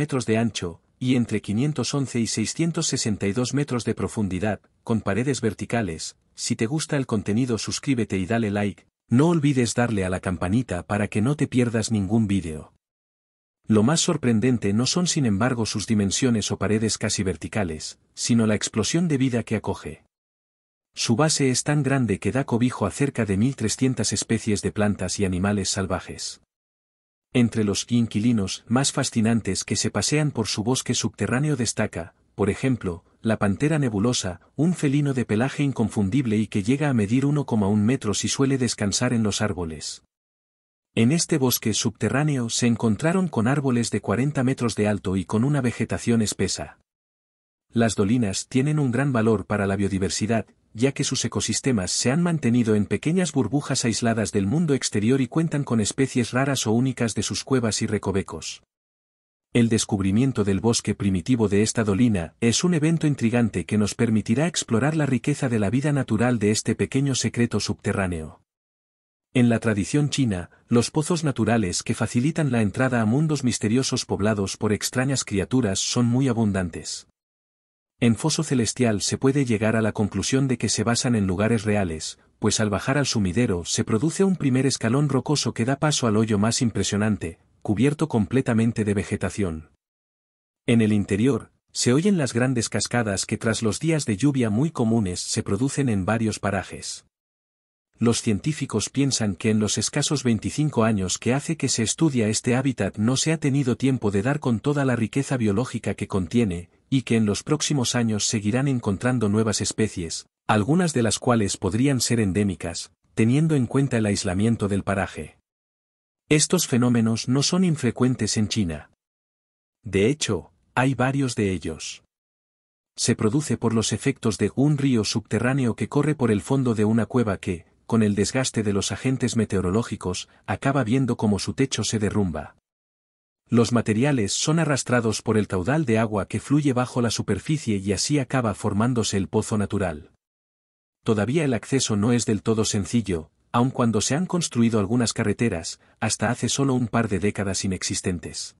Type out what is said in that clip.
metros de ancho, y entre 511 y 662 metros de profundidad, con paredes verticales. Si te gusta el contenido suscríbete y dale like, no olvides darle a la campanita para que no te pierdas ningún vídeo. Lo más sorprendente no son sin embargo sus dimensiones o paredes casi verticales, sino la explosión de vida que acoge. Su base es tan grande que da cobijo a cerca de 1.300 especies de plantas y animales salvajes. Entre los inquilinos más fascinantes que se pasean por su bosque subterráneo destaca, por ejemplo, la pantera nebulosa, un felino de pelaje inconfundible y que llega a medir 1,1 metros y suele descansar en los árboles. En este bosque subterráneo se encontraron con árboles de 40 metros de alto y con una vegetación espesa. Las dolinas tienen un gran valor para la biodiversidad, ya que sus ecosistemas se han mantenido en pequeñas burbujas aisladas del mundo exterior y cuentan con especies raras o únicas de sus cuevas y recovecos. El descubrimiento del bosque primitivo de esta dolina es un evento intrigante que nos permitirá explorar la riqueza de la vida natural de este pequeño secreto subterráneo. En la tradición china, los pozos naturales que facilitan la entrada a mundos misteriosos poblados por extrañas criaturas son muy abundantes. En Foso Celestial se puede llegar a la conclusión de que se basan en lugares reales, pues al bajar al sumidero se produce un primer escalón rocoso que da paso al hoyo más impresionante, cubierto completamente de vegetación. En el interior, se oyen las grandes cascadas que tras los días de lluvia muy comunes se producen en varios parajes. Los científicos piensan que en los escasos 25 años que hace que se estudia este hábitat no se ha tenido tiempo de dar con toda la riqueza biológica que contiene, y que en los próximos años seguirán encontrando nuevas especies, algunas de las cuales podrían ser endémicas, teniendo en cuenta el aislamiento del paraje. Estos fenómenos no son infrecuentes en China. De hecho, hay varios de ellos. Se produce por los efectos de un río subterráneo que corre por el fondo de una cueva que, con el desgaste de los agentes meteorológicos, acaba viendo como su techo se derrumba los materiales son arrastrados por el caudal de agua que fluye bajo la superficie y así acaba formándose el pozo natural. Todavía el acceso no es del todo sencillo, aun cuando se han construido algunas carreteras, hasta hace solo un par de décadas inexistentes.